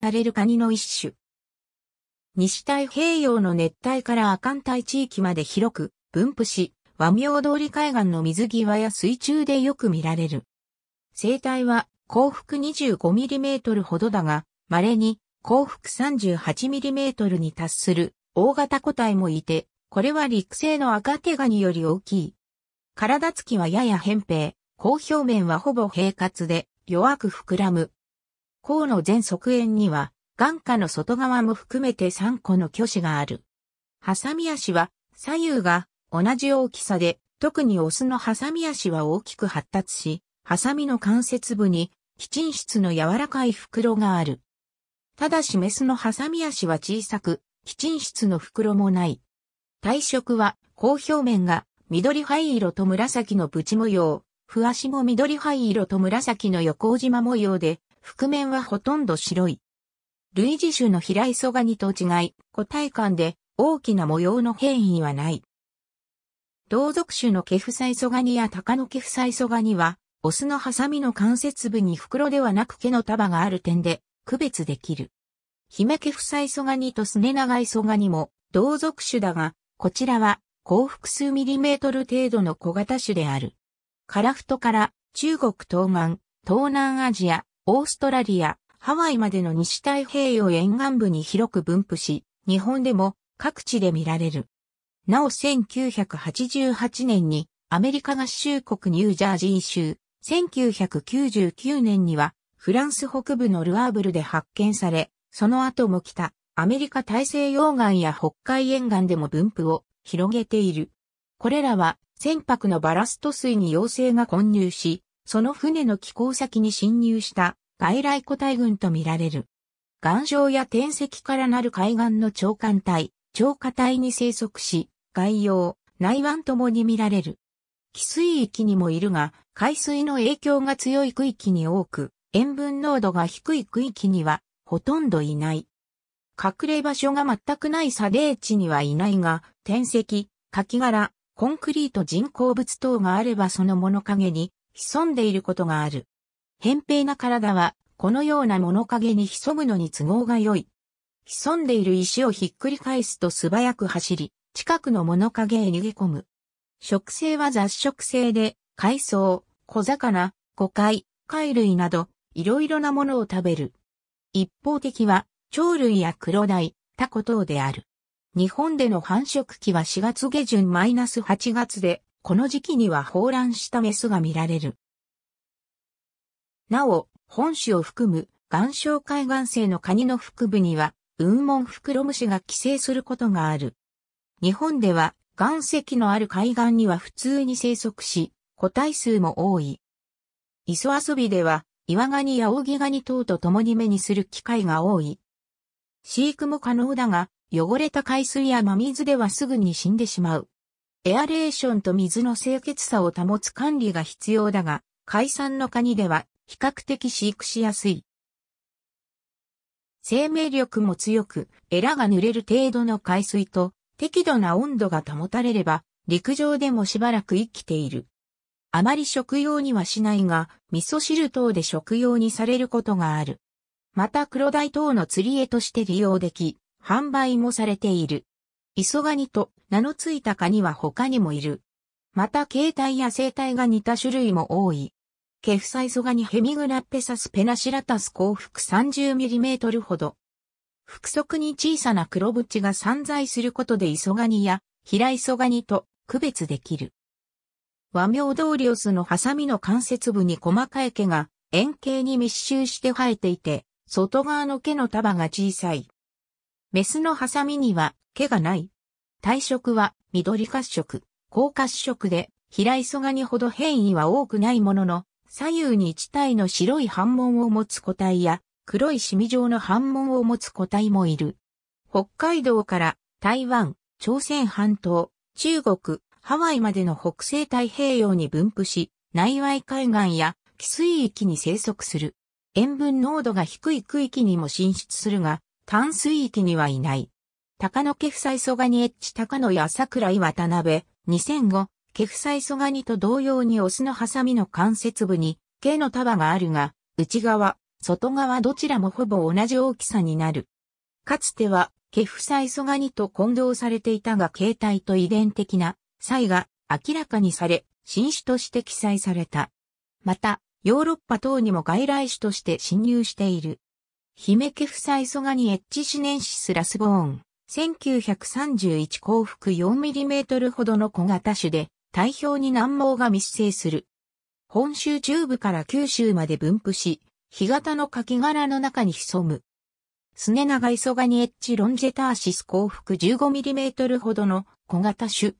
されるカニの一種。西太平洋の熱帯から亜寒帯地域まで広く分布し、和名通り海岸の水際や水中でよく見られる。生態は幸福 25mm ほどだが、稀に幸福 38mm に達する大型個体もいて、これは陸生の赤手ガニより大きい。体つきはやや扁平、高表面はほぼ平滑で弱く膨らむ甲の全側縁には、眼下の外側も含めて3個の巨子がある。ハサミ足は左右が同じ大きさで、特にオスのハサミ足は大きく発達し、ハサミの関節部に、基沈質の柔らかい袋がある。ただしメスのハサミ足は小さく、基沈質の袋もない。体色は、甲表面が緑灰色と紫のプチ模様、不足も緑灰色と紫の横縞模様で、覆面はほとんど白い。類似種の平磯ガニと違い、個体間で大きな模様の変異はない。同族種のケフサイソガニやタカノケフサイソガニは、オスのハサミの関節部に袋ではなく毛の束がある点で区別できる。ヒメケフサイソガニとスネナガイソガニも同族種だが、こちらは幸福数ミリメートル程度の小型種である。カラフトから中国東岸、東南アジア、オーストラリア、ハワイまでの西太平洋沿岸部に広く分布し、日本でも各地で見られる。なお1988年にアメリカ合衆国ニュージャージー州、1999年にはフランス北部のルアーブルで発見され、その後も北、アメリカ大西洋岸や北海沿岸でも分布を広げている。これらは船舶のバラスト水に陽性が混入し、その船の寄港先に侵入した外来個体群とみられる。岩礁や天石からなる海岸の長官隊長下帯に生息し、外洋、内湾ともに見られる。寄水域にもいるが、海水の影響が強い区域に多く、塩分濃度が低い区域にはほとんどいない。隠れ場所が全くない砂泥地にはいないが、天石、柿殻、コンクリート人工物等があればその物陰に潜んでいることがある。扁平な体は、このような物陰に潜むのに都合が良い。潜んでいる石をひっくり返すと素早く走り、近くの物陰へ逃げ込む。食性は雑食性で、海藻、小魚、誤解、貝類など、いろいろなものを食べる。一方的は、鳥類や黒鯛、タコ等である。日本での繁殖期は4月下旬マイナス -8 月で、この時期には放卵したメスが見られる。なお、本種を含む岩礁海岸性のカニの腹部には、雲門フクロムシが寄生することがある。日本では岩石のある海岸には普通に生息し、個体数も多い。磯遊びでは、岩ガニやオオギガニ等と共に目にする機会が多い。飼育も可能だが、汚れた海水や真水ではすぐに死んでしまう。エアレーションと水の清潔さを保つ管理が必要だが、海産のカニでは比較的飼育しやすい。生命力も強く、エラが濡れる程度の海水と適度な温度が保たれれば、陸上でもしばらく生きている。あまり食用にはしないが、味噌汁等で食用にされることがある。また黒鯛等の釣り絵として利用でき、販売もされている。イソガニと名の付いたカニは他にもいる。また形態や生態が似た種類も多い。ケフサイソガニヘミグラッペサスペナシラタス幸福 30mm ほど。腹側に小さな黒縁が散在することでイソガニや平磯ガニと区別できる。和名ドーリオスのハサミの関節部に細かい毛が円形に密集して生えていて、外側の毛の束が小さい。メスのハサミには毛がない。体色は緑褐色、高褐色で、平磯ガニほど変異は多くないものの、左右に一体の白い斑紋を持つ個体や、黒いシミ状の斑紋を持つ個体もいる。北海道から台湾、朝鮮半島、中国、ハワイまでの北西太平洋に分布し、内外海岸や寄水域に生息する。塩分濃度が低い区域にも進出するが、淡水域にはいない。高野家夫妻蘇我にエッチ高野や桜井渡辺、2005、家夫妻蘇我にと同様にオスのハサミの関節部に、毛の束があるが、内側、外側どちらもほぼ同じ大きさになる。かつては、ケフサイソガニと混同されていたが形態と遺伝的な差異が明らかにされ、新種として記載された。また、ヨーロッパ等にも外来種として侵入している。姫家夫妻ソガニエッジシネンシスラスボーン。1931幸福 4mm ほどの小型種で、体表に難毛が密生する。本州中部から九州まで分布し、干潟の柿殻の中に潜む。スネ長イソガニエッジロンジェターシス幸福 15mm ほどの小型種。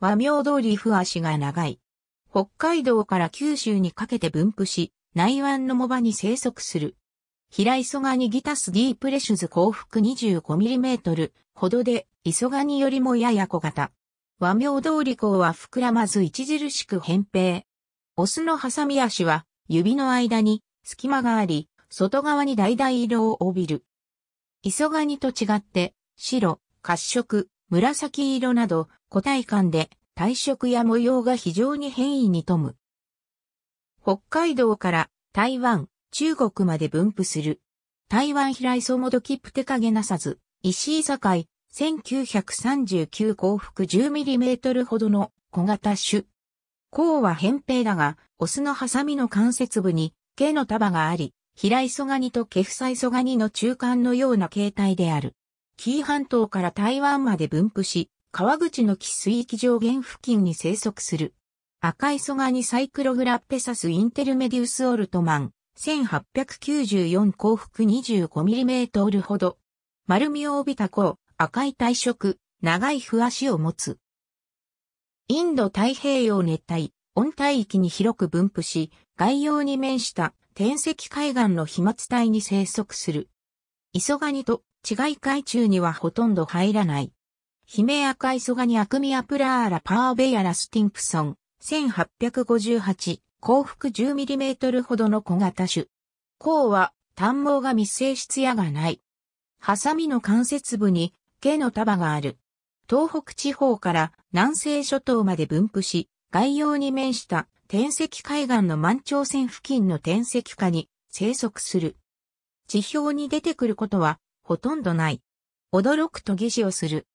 和名通り不足が長い。北海道から九州にかけて分布し、内湾の藻場に生息する。平磯ガニギタスディープレシュズ幸福 25mm ほどで、磯ガニよりもやや小型。和名通り口は膨らまず著しく扁平。オスのハサミ足は指の間に隙間があり、外側に橙色を帯びる。磯ガニと違って、白、褐色、紫色など個体間で体色や模様が非常に変異に富む。北海道から台湾、中国まで分布する。台湾平磯もどきプテカゲなさず、石井境、1939幸福1 0トルほどの小型種。甲は扁平だが、オスのハサミの関節部に、毛の束があり、平磯ガニとケフサイソガニの中間のような形態である。紀伊半島から台湾まで分布し、川口の汽水域上限付近に生息する。赤いソガニサイクログラッペサスインテルメディウスオルトマン、1894幸福 25mm ほど。丸みを帯びた甲、赤い体色、長い不足を持つ。インド太平洋熱帯、温帯域に広く分布し、外洋に面した天石海岸の飛沫帯に生息する。磯ガニと違い海中にはほとんど入らない。ヒメアカイソガニアクミアプラーラパーベヤラスティンプソン、1858幸幅 10mm ほどの小型種。甲は短毛が密生質やがない。ハサミの関節部に毛の束がある。東北地方から南西諸島まで分布し、外洋に面した天石海岸の満潮線付近の天石下に生息する。地表に出てくることはほとんどない。驚くと疑似をする。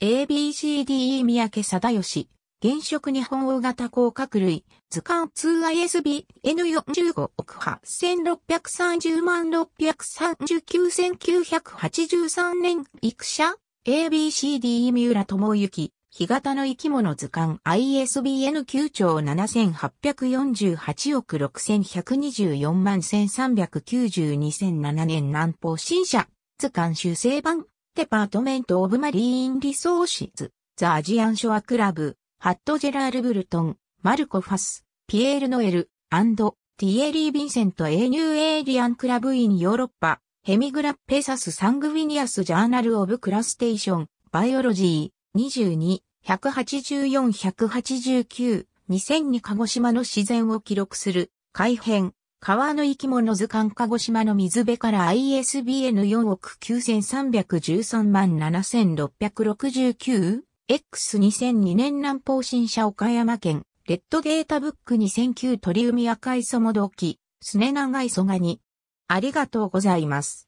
ABCDE 三宅貞義、原色日本大型甲殻類、図鑑 2ISBN45 億8630万639,983年育者 ABCD 三浦智之、日型の生き物図鑑 ISBN9 兆7848億6124万1392,007年南方新社図鑑修正版デパートメントオブマリーンリソーシズザ・アジアンショアクラブハット・ジェラール・ブルトン、マルコ・ファス、ピエール・ノエル、アンド、ティエリー・ヴィンセント・エーニュー・エイリアン・クラブ・イン・ヨーロッパ、ヘミグラ・ペサス・サングウィニアス・ジャーナル・オブ・クラステーション、バイオロジー、22、184-189、2002鹿児島の自然を記録する、改編、川の生き物図鑑鹿児島の水辺から ISBN4 億9313万7669 X2002 年南方新社岡山県、レッドゲータブック2009鳥海赤磯もどき、すね長磯がに。ありがとうございます。